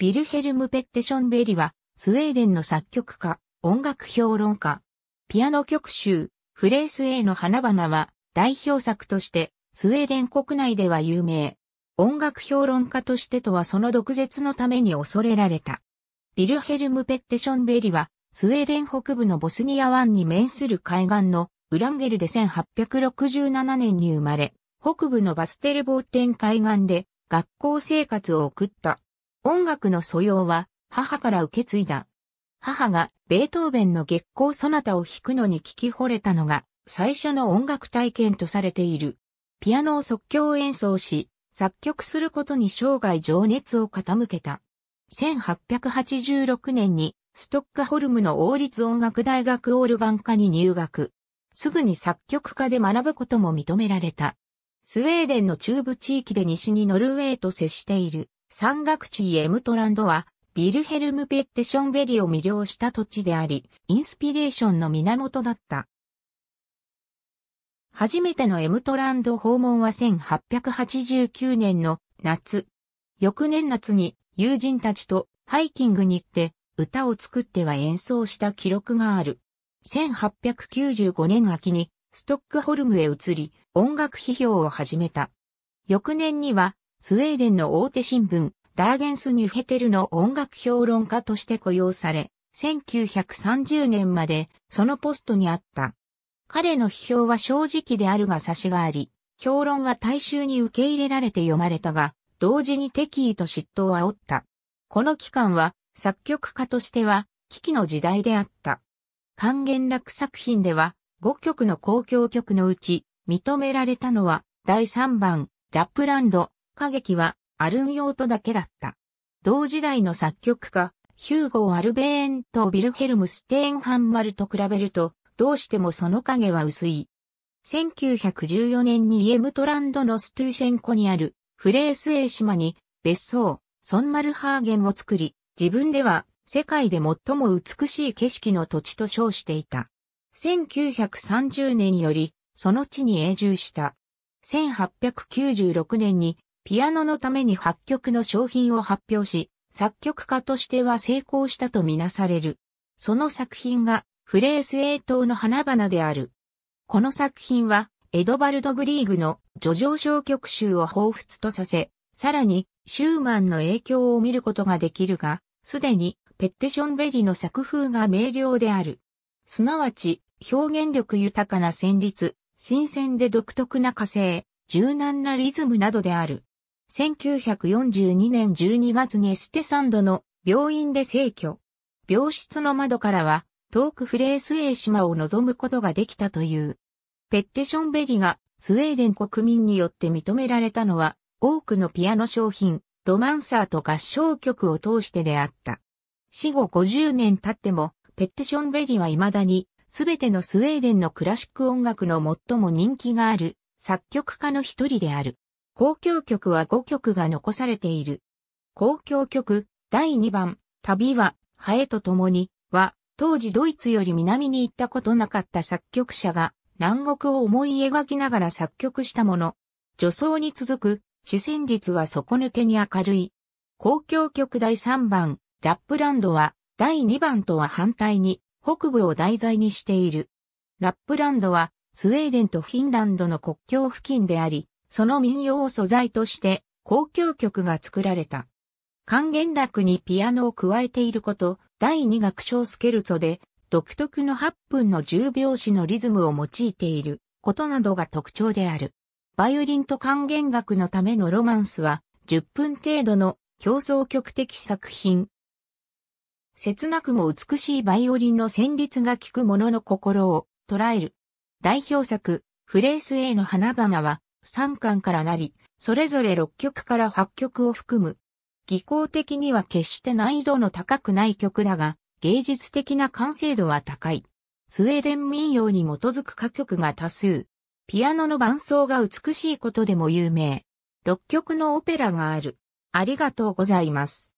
ビルヘルム・ペッテションベリは、スウェーデンの作曲家、音楽評論家。ピアノ曲集、フレース A の花々は、代表作として、スウェーデン国内では有名。音楽評論家としてとはその毒舌のために恐れられた。ビルヘルム・ペッテションベリは、スウェーデン北部のボスニア湾に面する海岸のウランゲルで1867年に生まれ、北部のバステルボーテン海岸で学校生活を送った。音楽の素養は母から受け継いだ。母がベートーベンの月光ソナタを弾くのに聞き惚れたのが最初の音楽体験とされている。ピアノを即興演奏し、作曲することに生涯情熱を傾けた。1886年にストックホルムの王立音楽大学オールガン科に入学。すぐに作曲家で学ぶことも認められた。スウェーデンの中部地域で西にノルウェーと接している山岳地エムトランドは、ビルヘルム・ペッテ・ションベリを魅了した土地であり、インスピレーションの源だった。初めてのエムトランド訪問は1889年の夏。翌年夏に友人たちとハイキングに行って歌を作っては演奏した記録がある。1895年秋にストックホルムへ移り音楽批評を始めた。翌年にはスウェーデンの大手新聞、ダーゲンス・ニュヘテルの音楽評論家として雇用され、1930年までそのポストにあった。彼の批評は正直であるが差しがあり、評論は大衆に受け入れられて読まれたが、同時に敵意と嫉妬を煽った。この期間は作曲家としては危機の時代であった。還元楽作品では5曲の公共曲のうち認められたのは第3番ラップランド歌劇はアルン用途だけだった。同時代の作曲家、ヒューゴー・アルベーンとビルヘルム・ステーンハンマルと比べると、どうしてもその影は薄い。1914年にイエムトランドのストゥーシェンコにあるフレースエー島に別荘、ソンマルハーゲンを作り、自分では世界で最も美しい景色の土地と称していた。1930年より、その地に永住した。1896年にピアノのために発曲の商品を発表し、作曲家としては成功したとみなされる。その作品がフレースエイの花々である。この作品はエドバルド・グリーグの叙情小曲集を彷彿とさせ、さらにシューマンの影響を見ることができるが、すでにペッテションベリの作風が明瞭である。すなわち、表現力豊かな旋律、新鮮で独特な火星、柔軟なリズムなどである。1942年12月にエステサンドの病院で逝去。病室の窓からは、遠くフレースェー島を望むことができたという。ペッテションベリがスウェーデン国民によって認められたのは、多くのピアノ商品、ロマンサーと合唱曲を通してであった。死後50年経っても、ペッテションベリは未だに、すべてのスウェーデンのクラシック音楽の最も人気がある作曲家の一人である。交響曲は5曲が残されている。交響曲第2番、旅は、ハエと共に、は、当時ドイツより南に行ったことなかった作曲者が、南国を思い描きながら作曲したもの。女装に続く、主旋律は底抜けに明るい。交響曲第3番、ラップランドは、第2番とは反対に、北部を題材にしている。ラップランドは、スウェーデンとフィンランドの国境付近であり、その民謡を素材として交響曲が作られた。還元楽にピアノを加えていること、第2楽章スケルツォで、独特の8分の10拍子のリズムを用いていることなどが特徴である。バイオリンと還元楽のためのロマンスは、10分程度の競争曲的作品。切なくも美しいバイオリンの旋律が効く者の心を捉える。代表作、フレース A の花々は、3巻からなり、それぞれ6曲から8曲を含む。技巧的には決して難易度の高くない曲だが、芸術的な完成度は高い。スウェーデン民謡に基づく歌曲が多数。ピアノの伴奏が美しいことでも有名。6曲のオペラがある。ありがとうございます。